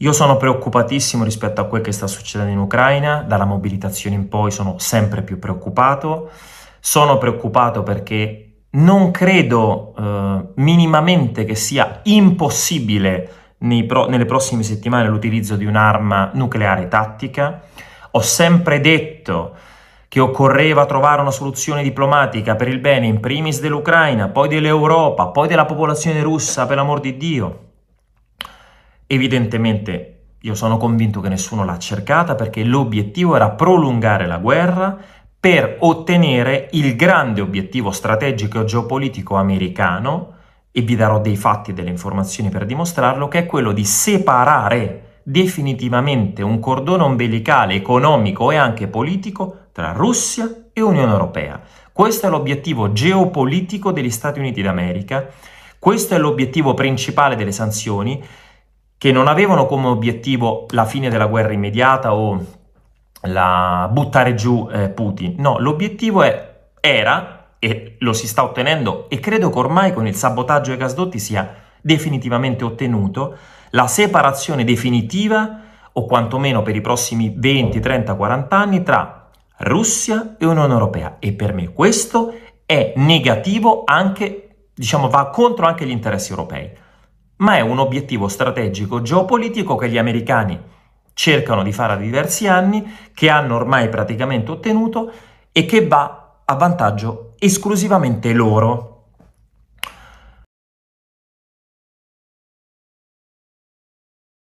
Io sono preoccupatissimo rispetto a quel che sta succedendo in Ucraina, dalla mobilitazione in poi sono sempre più preoccupato. Sono preoccupato perché non credo eh, minimamente che sia impossibile pro- nelle prossime settimane l'utilizzo di un'arma nucleare tattica. Ho sempre detto che occorreva trovare una soluzione diplomatica per il bene in primis dell'Ucraina, poi dell'Europa, poi della popolazione russa, per l'amor di Dio. Evidentemente io sono convinto che nessuno l'ha cercata perché l'obiettivo era prolungare la guerra per ottenere il grande obiettivo strategico e geopolitico americano, e vi darò dei fatti e delle informazioni per dimostrarlo, che è quello di separare definitivamente un cordone ombelicale economico e anche politico tra Russia e Unione Europea. Questo è l'obiettivo geopolitico degli Stati Uniti d'America, questo è l'obiettivo principale delle sanzioni che non avevano come obiettivo la fine della guerra immediata o la buttare giù eh, Putin. No, l'obiettivo è, era, e lo si sta ottenendo, e credo che ormai con il sabotaggio ai gasdotti sia definitivamente ottenuto, la separazione definitiva, o quantomeno per i prossimi 20, 30, 40 anni, tra Russia e Unione Europea. E per me questo è negativo anche, diciamo, va contro anche gli interessi europei ma è un obiettivo strategico geopolitico che gli americani cercano di fare da diversi anni, che hanno ormai praticamente ottenuto e che va a vantaggio esclusivamente loro.